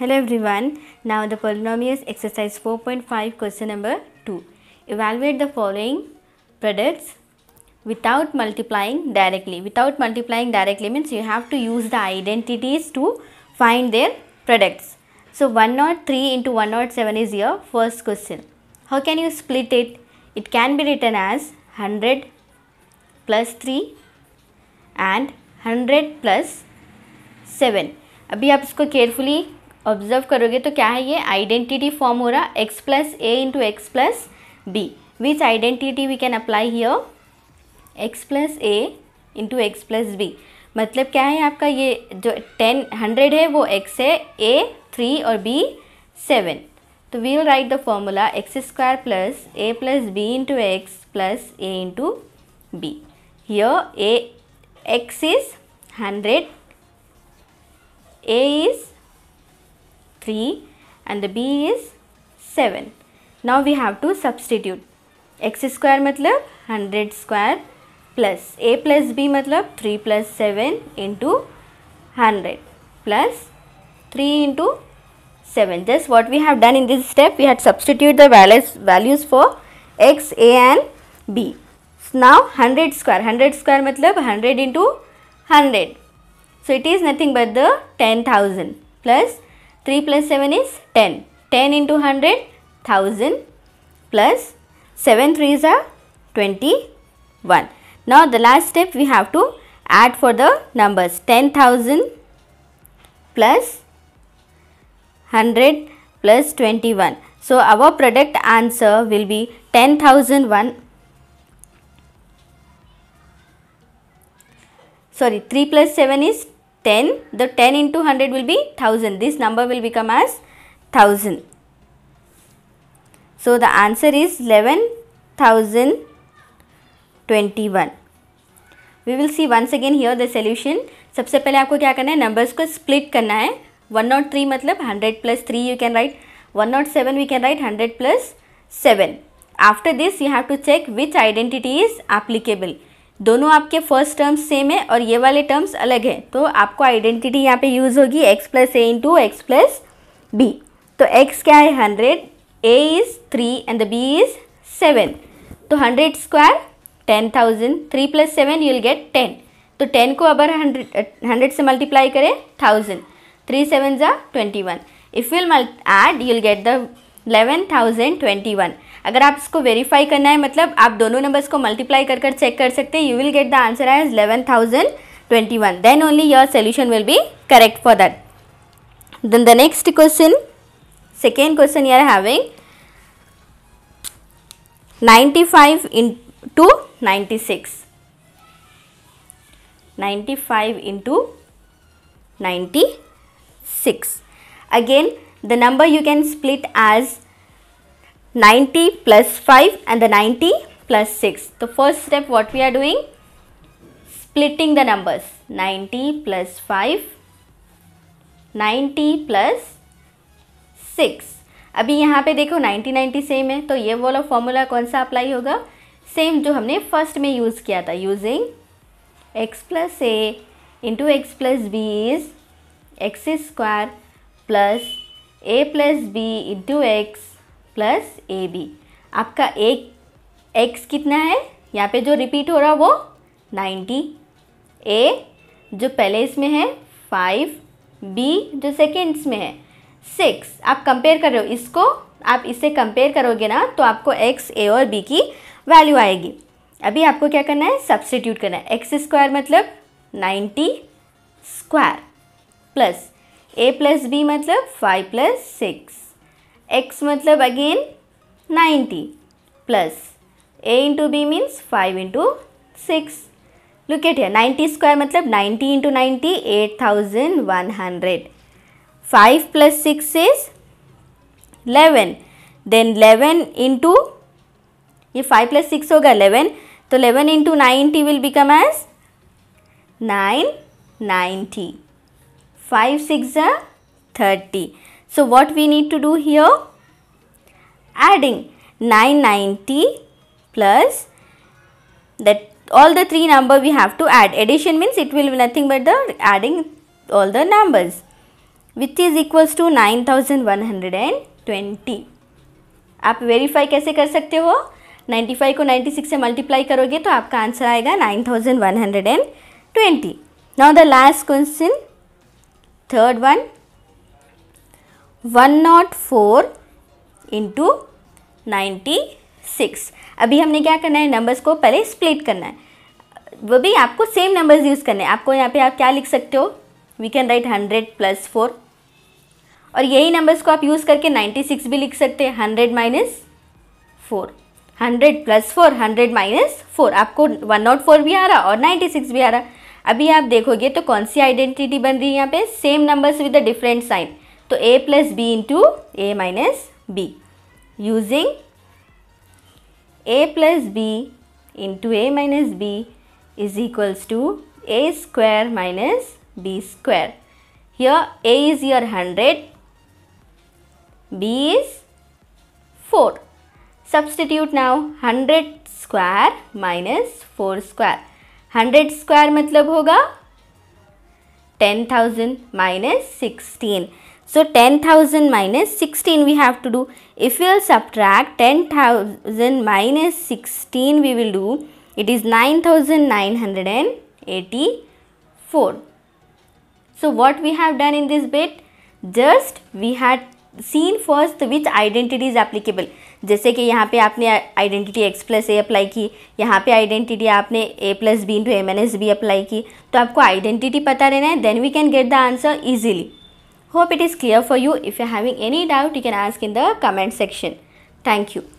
Hello everyone. Now the polynomials exercise 4.5 question number 2. Evaluate the following products without multiplying directly. Without multiplying directly means you have to use the identities to find their products. So 103 into 107 is your first question. How can you split it? It can be written as 100 plus 3 and 100 plus 7. अभी आप इसको carefully observe करोगे तो क्या है ये identity form हो रहा x plus a into x plus b which identity we can apply here x plus a into x plus b मतलब क्या है आपका ये जो टेन हंड्रेड है वो एक्स है ए थ्री और बी सेवन तो we'll write the formula x square plus a plus b into x plus a into b here a x is hundred a is 3 and the b is 7. Now we have to substitute. x square matlab 100 square plus a plus b matlab 3 plus 7 into 100 plus 3 into 7. Just what we have done in this step, we had substitute the values, values for x, a and b. So now 100 square, 100 square matlab 100 into 100. So it is nothing but the 10,000 plus plus. 3 plus 7 is 10. 10 into 100, 1000 plus 7 3s are 21. Now the last step we have to add for the numbers 10,000 plus 100 plus 21. So our product answer will be 10,001. Sorry 3 plus 7 is 10 the 10 into 100 will be 1000 this number will become as 1000 so the answer is 11021 we will see once again here the solution सबसे पहले आपको क्या करना है numbers को split करना है 103 मतलब 100 plus 3 you can write 107 we can write 100 plus 7 after this you have to check which identity is applicable दोनों आपके फर्स्ट टर्म्स सेम है और ये वाले टर्म्स अलग है तो आपको आइडेंटिटी यहाँ पे यूज़ होगी x plus a into x plus b तो एक्स क्या है hundred a is three and the b is seven तो hundred square ten thousand three plus seven you'll get ten तो टेन को अगर हंड्रेड हंड्रेड से multiply करें thousand three seven ज़ा twenty one if you'll add you'll get the eleven thousand twenty one अगर आप इसको वेरीफाई करना है मतलब आप दोनों नंबर्स को मल्टीप्लाई कर कर चेक कर सकते हैं you will get the answer as eleven thousand twenty one then only your solution will be correct for that question you are having ninety five into ninety six ninety five into ninety six again the number you can split as 90 plus 5 and the 90 plus 6. The first step what we are doing? Splitting the numbers. 90 plus 5, 90 plus 6. अभी यहाँ पे देखो 90 90 same है तो ये वाला formula कौन सा अप्लाई होगा सेम जो हमने फर्स्ट में यूज़ किया था using x plus a into x plus b is x square plus a plus b into x plus a b आपका एक एक्स कितना है यहाँ पे जो रिपीट हो रहा वो नाइन्टी ए जो पहले इसमें है फाइव बी जो सेकेंड्स में है सिक्स आप कंपेयर कर रहे हो इसको आप इससे कंपेयर करोगे ना तो आपको एक्स ए और बी की वैल्यू आएगी अभी आपको क्या करना है सब्सटीट्यूट करना है एक्स स्क्वायर मतलब ninety square plus a plus b मतलब फाइव प्लस सिक्स एक्स मतलब again ninety plus a into b means five into six look at here 90 square मतलब 90 into ninety eight thousand one hundred five plus six is eleven then eleven into ये five plus six होगा eleven तो eleven into ninety will become as nine ninety five six thirty So what we need to do here? Adding 990 plus that all the three number we have to add. Addition means it will be nothing but the adding all the numbers which is equals to 9120. आप verify कैसे कर सकते हो 95 को 96 से multiply करोगे तो आपका answer आएगा 9120. Now the last question, third one. One nought four into ninety six अभी हमने क्या करना है नंबर्स को पहले स्प्लिट करना है वो भी आपको सेम नंबर्स यूज़ करने हैं आपको यहाँ पे आप क्या लिख सकते हो we can write hundred plus four और यही नंबर्स को आप यूज़ करके नाइन्टी सिक्स भी लिख सकते हैं hundred minus four hundred plus four hundred minus four आपको वन नाट फोर भी आ रहा और नाइन्टी सिक्स भी आ रहा अभी आप देखोगे तो कौन सी आइडेंटिटी बन रही है यहाँ पे same numbers with a different sign तो a plus b into a minus b using a plus b into a minus b is equals to a square minus b square here a is your hundred b is four substitute now hundred square minus four square hundred square मतलब होगा ten thousand minus sixteen So 10,000 minus 16 we have to do. If we will subtract 10,000 minus 16 we will do. It is 9,984. So what we have done in this bit? Just we had seen first which identity is applicable. जैसे कि यहाँ पे आपने identity x plus a apply की यहाँ पे identity आपने a plus b into m n s b apply की तो आपको आइडेंटिटी पता रहना है then we can get the answer easily Hope it is clear for you. If you are having any doubt, you can ask in the comment section. Thank you.